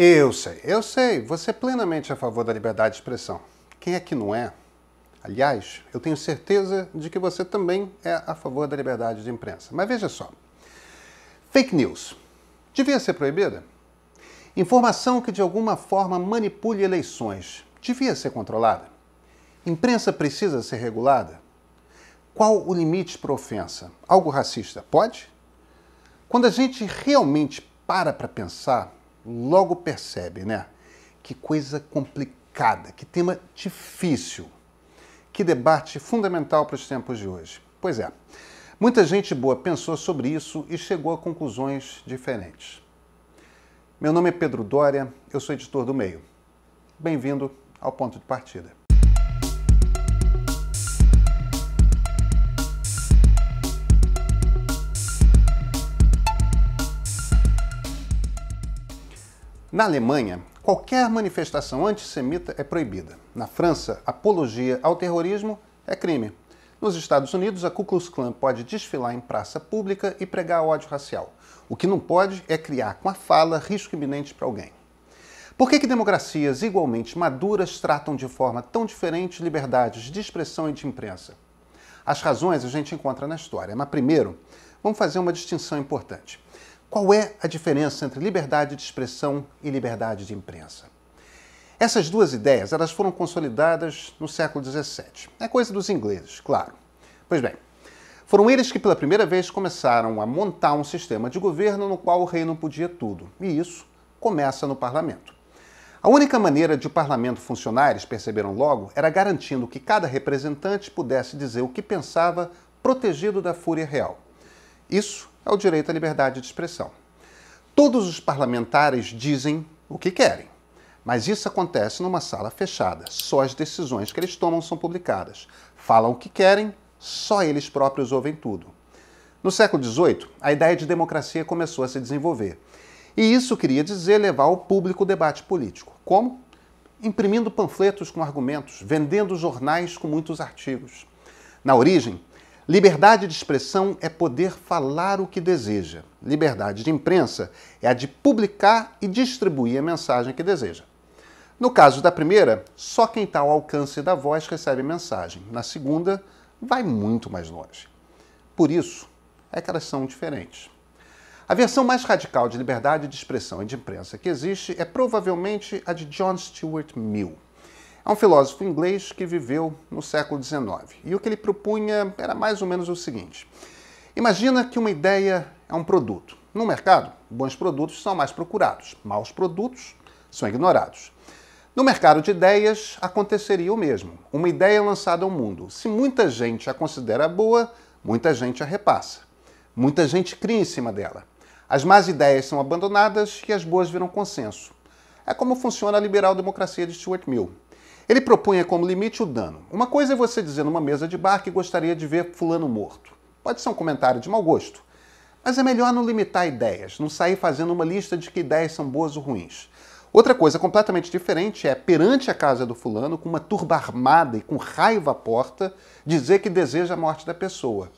Eu sei, eu sei, você é plenamente a favor da liberdade de expressão. Quem é que não é? Aliás, eu tenho certeza de que você também é a favor da liberdade de imprensa. Mas veja só: fake news devia ser proibida? Informação que de alguma forma manipule eleições devia ser controlada? Imprensa precisa ser regulada? Qual o limite para ofensa? Algo racista pode? Quando a gente realmente para para pensar, logo percebe, né? Que coisa complicada, que tema difícil, que debate fundamental para os tempos de hoje. Pois é, muita gente boa pensou sobre isso e chegou a conclusões diferentes. Meu nome é Pedro Dória, eu sou editor do Meio. Bem-vindo ao Ponto de Partida. Na Alemanha, qualquer manifestação antissemita é proibida. Na França, apologia ao terrorismo é crime. Nos Estados Unidos, a Ku Klux Klan pode desfilar em praça pública e pregar ódio racial. O que não pode é criar com a fala risco iminente para alguém. Por que, que democracias igualmente maduras tratam de forma tão diferente liberdades de expressão e de imprensa? As razões a gente encontra na história, mas primeiro, vamos fazer uma distinção importante. Qual é a diferença entre liberdade de expressão e liberdade de imprensa? Essas duas ideias elas foram consolidadas no século XVII. É coisa dos ingleses, claro. Pois bem, foram eles que pela primeira vez começaram a montar um sistema de governo no qual o rei não podia tudo, e isso começa no parlamento. A única maneira de o parlamento funcionar, eles perceberam logo, era garantindo que cada representante pudesse dizer o que pensava, protegido da fúria real. Isso ao é direito à liberdade de expressão. Todos os parlamentares dizem o que querem, mas isso acontece numa sala fechada. Só as decisões que eles tomam são publicadas. Falam o que querem, só eles próprios ouvem tudo. No século XVIII, a ideia de democracia começou a se desenvolver. E isso queria dizer levar ao público o debate político. Como? Imprimindo panfletos com argumentos, vendendo jornais com muitos artigos. Na origem, Liberdade de expressão é poder falar o que deseja. Liberdade de imprensa é a de publicar e distribuir a mensagem que deseja. No caso da primeira, só quem está ao alcance da voz recebe a mensagem. Na segunda, vai muito mais longe. Por isso é que elas são diferentes. A versão mais radical de liberdade de expressão e de imprensa que existe é provavelmente a de John Stuart Mill a um filósofo inglês que viveu no século XIX. E o que ele propunha era mais ou menos o seguinte: imagina que uma ideia é um produto. No mercado, bons produtos são mais procurados, maus produtos são ignorados. No mercado de ideias, aconteceria o mesmo. Uma ideia lançada ao mundo. Se muita gente a considera boa, muita gente a repassa. Muita gente cria em cima dela. As más ideias são abandonadas e as boas viram consenso. É como funciona a liberal democracia de Stuart Mill. Ele propunha como limite o dano. Uma coisa é você dizer numa mesa de bar que gostaria de ver fulano morto. Pode ser um comentário de mau gosto. Mas é melhor não limitar ideias, não sair fazendo uma lista de que ideias são boas ou ruins. Outra coisa completamente diferente é, perante a casa do fulano, com uma turba armada e com raiva à porta, dizer que deseja a morte da pessoa.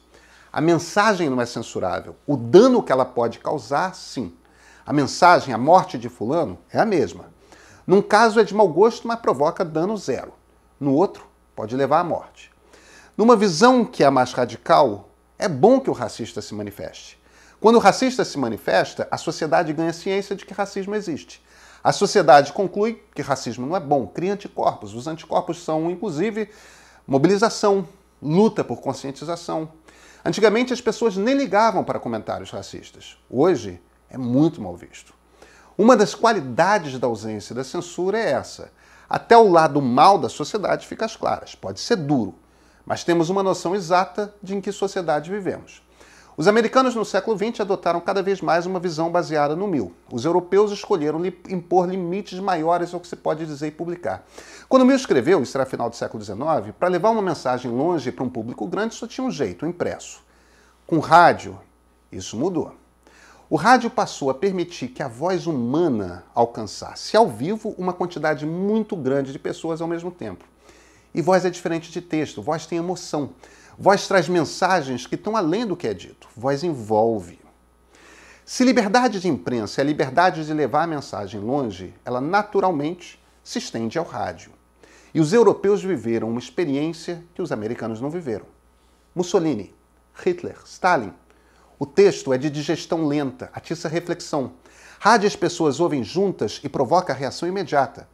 A mensagem não é censurável. O dano que ela pode causar, sim. A mensagem, a morte de fulano, é a mesma. Num caso é de mau gosto, mas provoca dano zero. No outro, pode levar à morte. Numa visão que é a mais radical, é bom que o racista se manifeste. Quando o racista se manifesta, a sociedade ganha ciência de que racismo existe. A sociedade conclui que racismo não é bom, cria anticorpos. Os anticorpos são, inclusive, mobilização, luta por conscientização. Antigamente as pessoas nem ligavam para comentários racistas. Hoje é muito mal visto. Uma das qualidades da ausência da censura é essa. Até o lado mal da sociedade fica às claras, pode ser duro, mas temos uma noção exata de em que sociedade vivemos. Os americanos no século XX adotaram cada vez mais uma visão baseada no mil. Os europeus escolheram impor limites maiores ao que se pode dizer e publicar. Quando Mill escreveu, isso era final do século XIX, para levar uma mensagem longe para um público grande só tinha um jeito, impresso. Com rádio, isso mudou. O rádio passou a permitir que a voz humana alcançasse ao vivo uma quantidade muito grande de pessoas ao mesmo tempo. E voz é diferente de texto, voz tem emoção. Voz traz mensagens que estão além do que é dito, voz envolve. Se liberdade de imprensa é a liberdade de levar a mensagem longe, ela naturalmente se estende ao rádio. E os europeus viveram uma experiência que os americanos não viveram. Mussolini, Hitler, Stalin o texto é de digestão lenta, atiça reflexão. as pessoas ouvem juntas e provoca reação imediata.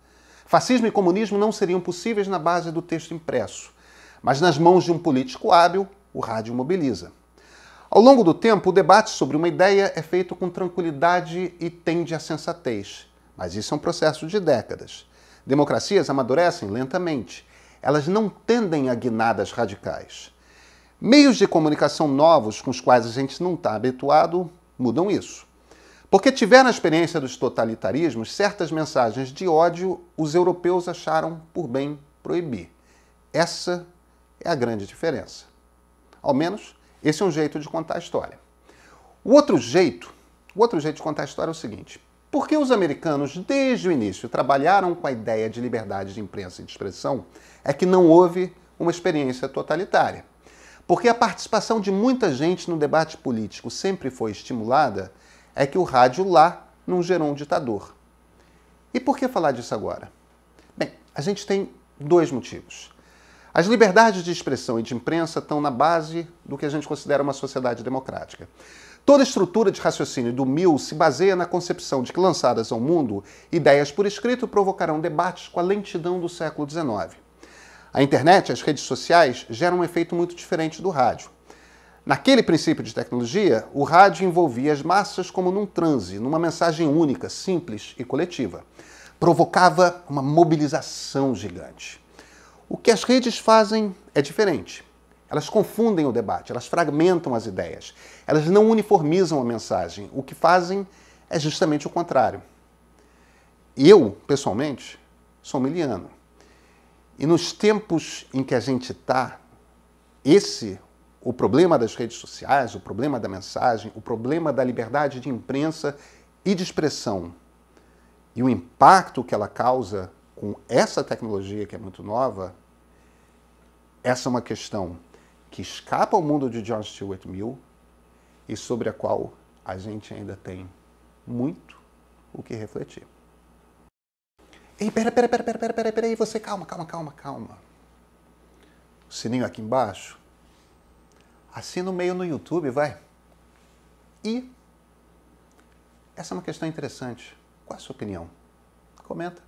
Fascismo e comunismo não seriam possíveis na base do texto impresso, mas nas mãos de um político hábil, o rádio mobiliza. Ao longo do tempo, o debate sobre uma ideia é feito com tranquilidade e tende à sensatez, mas isso é um processo de décadas. Democracias amadurecem lentamente, elas não tendem a guinadas radicais. Meios de comunicação novos com os quais a gente não está habituado mudam isso. Porque tiveram a experiência dos totalitarismos, certas mensagens de ódio os europeus acharam por bem proibir. Essa é a grande diferença. Ao menos, esse é um jeito de contar a história. O outro jeito, o outro jeito de contar a história é o seguinte: por que os americanos, desde o início, trabalharam com a ideia de liberdade de imprensa e de expressão, é que não houve uma experiência totalitária. Porque a participação de muita gente no debate político sempre foi estimulada, é que o rádio lá não gerou um ditador. E por que falar disso agora? Bem, a gente tem dois motivos. As liberdades de expressão e de imprensa estão na base do que a gente considera uma sociedade democrática. Toda estrutura de raciocínio do Mill se baseia na concepção de que, lançadas ao mundo, ideias por escrito provocarão debates com a lentidão do século XIX. A internet, as redes sociais, geram um efeito muito diferente do rádio. Naquele princípio de tecnologia, o rádio envolvia as massas como num transe, numa mensagem única, simples e coletiva. Provocava uma mobilização gigante. O que as redes fazem é diferente. Elas confundem o debate, elas fragmentam as ideias, elas não uniformizam a mensagem. O que fazem é justamente o contrário. Eu, pessoalmente, sou miliano. E nos tempos em que a gente está, esse, o problema das redes sociais, o problema da mensagem, o problema da liberdade de imprensa e de expressão, e o impacto que ela causa com essa tecnologia que é muito nova, essa é uma questão que escapa ao mundo de John Stuart Mill e sobre a qual a gente ainda tem muito o que refletir. Ei, pera, pera, pera, pera, pera, pera, pera, pera, você, calma, calma, calma, calma. O sininho aqui embaixo. Assina o meio no YouTube, vai. E essa é uma questão interessante. Qual a sua opinião? Comenta.